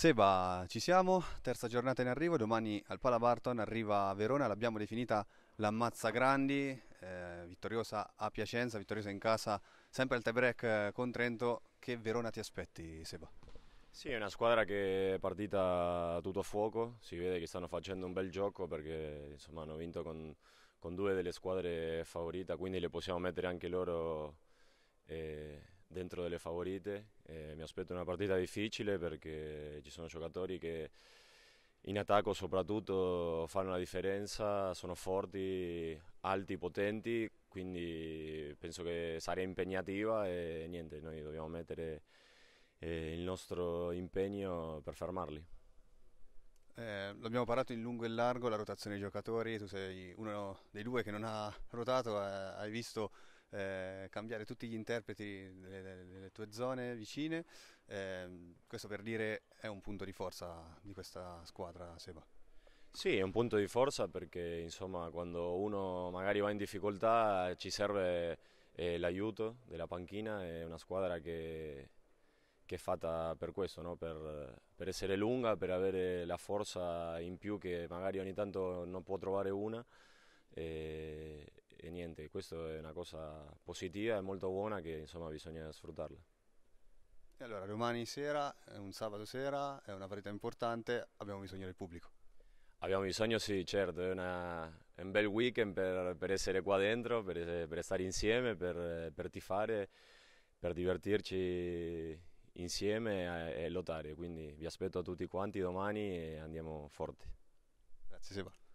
Seba, ci siamo, terza giornata in arrivo, domani al Pala Barton arriva Verona, l'abbiamo definita l'ammazza Grandi, eh, vittoriosa a Piacenza, vittoriosa in casa, sempre al tie-break eh, con Trento, che Verona ti aspetti Seba? Sì, è una squadra che è partita tutto a fuoco, si vede che stanno facendo un bel gioco perché insomma, hanno vinto con, con due delle squadre favorite, quindi le possiamo mettere anche loro... Eh, dentro delle favorite. Eh, mi aspetto una partita difficile perché ci sono giocatori che in attacco soprattutto fanno la differenza, sono forti, alti, potenti, quindi penso che sarà impegnativa e niente, noi dobbiamo mettere eh, il nostro impegno per fermarli. Eh, l'abbiamo parlato in lungo e in largo, la rotazione dei giocatori, tu sei uno dei due che non ha rotato, eh, hai visto eh, cambiare tutti gli interpreti delle, tue zone vicine. Eh, questo per dire è un punto di forza di questa squadra, Seba. Sì, è un punto di forza perché insomma quando uno magari va in difficoltà eh, ci serve eh, l'aiuto della panchina, è una squadra che, che è fatta per questo, no? per, per, essere lunga, per avere la forza in più che magari ogni tanto non può trovare una e, e niente, questa è una cosa positiva e molto buona che insomma bisogna sfruttarla. E allora domani sera, è eh, un sabato sera, è una partita importante, abbiamo bisogno del pubblico. Abbiamo bisogno, sì, certo, è, una, è un bel weekend per, per, essere qua dentro, per, per stare insieme, per, per, tifare, per divertirci insieme e, e lottare. Quindi vi aspetto a tutti quanti domani e andiamo forti. Grazie Seba.